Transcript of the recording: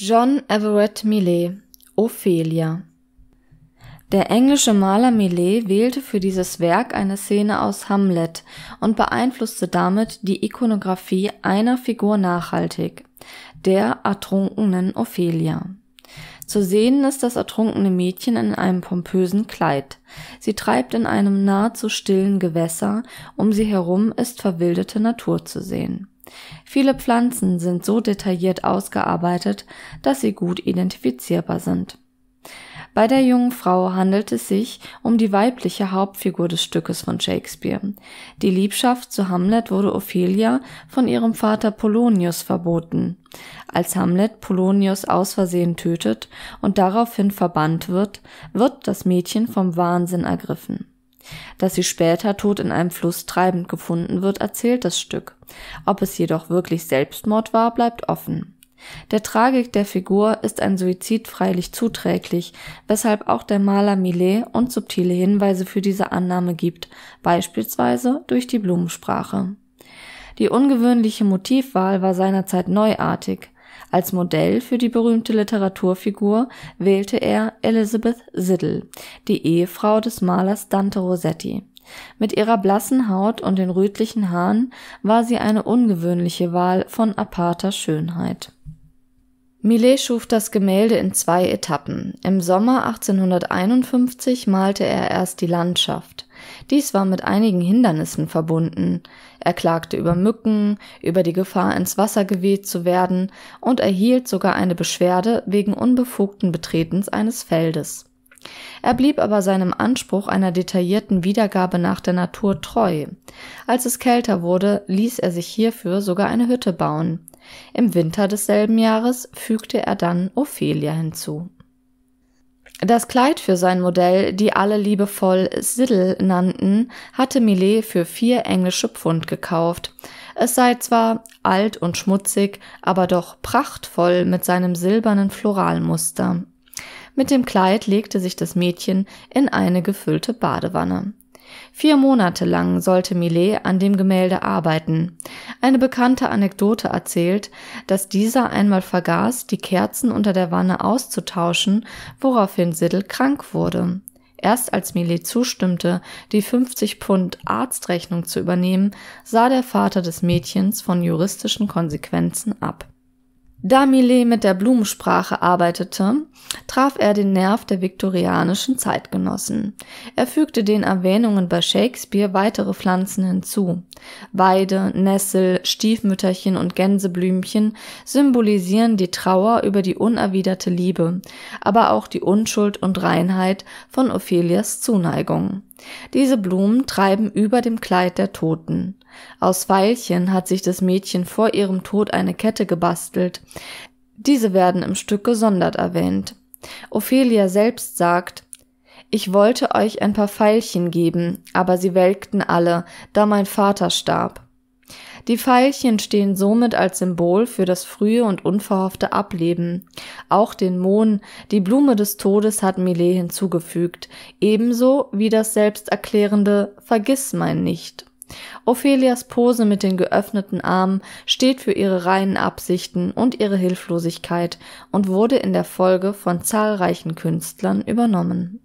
John Everett Millais Ophelia Der englische Maler Millais wählte für dieses Werk eine Szene aus Hamlet und beeinflusste damit die Ikonographie einer Figur nachhaltig, der ertrunkenen Ophelia. Zu sehen ist das ertrunkene Mädchen in einem pompösen Kleid. Sie treibt in einem nahezu stillen Gewässer, um sie herum ist verwilderte Natur zu sehen Viele Pflanzen sind so detailliert ausgearbeitet, dass sie gut identifizierbar sind. Bei der jungen Frau handelt es sich um die weibliche Hauptfigur des Stückes von Shakespeare. Die Liebschaft zu Hamlet wurde Ophelia von ihrem Vater Polonius verboten. Als Hamlet Polonius aus Versehen tötet und daraufhin verbannt wird, wird das Mädchen vom Wahnsinn ergriffen dass sie später tot in einem Fluss treibend gefunden wird, erzählt das Stück. Ob es jedoch wirklich Selbstmord war, bleibt offen. Der Tragik der Figur ist ein Suizid freilich zuträglich, weshalb auch der Maler Millet uns subtile Hinweise für diese Annahme gibt, beispielsweise durch die Blumensprache. Die ungewöhnliche Motivwahl war seinerzeit neuartig. Als Modell für die berühmte Literaturfigur wählte er Elizabeth Siddle, die Ehefrau des Malers Dante Rossetti. Mit ihrer blassen Haut und den rötlichen Haaren war sie eine ungewöhnliche Wahl von aparter Schönheit. Millet schuf das Gemälde in zwei Etappen. Im Sommer 1851 malte er erst die Landschaft. Dies war mit einigen Hindernissen verbunden. Er klagte über Mücken, über die Gefahr ins Wasser geweht zu werden und erhielt sogar eine Beschwerde wegen unbefugten Betretens eines Feldes. Er blieb aber seinem Anspruch einer detaillierten Wiedergabe nach der Natur treu. Als es kälter wurde, ließ er sich hierfür sogar eine Hütte bauen. Im Winter desselben Jahres fügte er dann Ophelia hinzu das Kleid für sein Modell, die alle liebevoll Siddle nannten, hatte Millet für vier englische Pfund gekauft. Es sei zwar alt und schmutzig, aber doch prachtvoll mit seinem silbernen Floralmuster. Mit dem Kleid legte sich das Mädchen in eine gefüllte Badewanne. Vier Monate lang sollte Millet an dem Gemälde arbeiten. Eine bekannte Anekdote erzählt, dass dieser einmal vergaß, die Kerzen unter der Wanne auszutauschen, woraufhin Siddel krank wurde. Erst als Millet zustimmte, die 50 Pfund Arztrechnung zu übernehmen, sah der Vater des Mädchens von juristischen Konsequenzen ab da Millet mit der Blumensprache arbeitete, traf er den Nerv der viktorianischen Zeitgenossen. Er fügte den Erwähnungen bei Shakespeare weitere Pflanzen hinzu. Weide, Nessel, Stiefmütterchen und Gänseblümchen symbolisieren die Trauer über die unerwiderte Liebe, aber auch die Unschuld und Reinheit von Ophelias Zuneigung. Diese Blumen treiben über dem Kleid der Toten. Aus Veilchen hat sich das Mädchen vor ihrem Tod eine Kette gebastelt. Diese werden im Stück gesondert erwähnt. Ophelia selbst sagt, ich wollte euch ein paar Veilchen geben, aber sie welkten alle, da mein Vater starb. Die Veilchen stehen somit als Symbol für das frühe und unverhoffte Ableben. Auch den Mohn, die Blume des Todes, hat Millet hinzugefügt, ebenso wie das selbsterklärende Vergiss mein nicht. Ophelias Pose mit den geöffneten Armen steht für ihre reinen Absichten und ihre Hilflosigkeit und wurde in der Folge von zahlreichen Künstlern übernommen.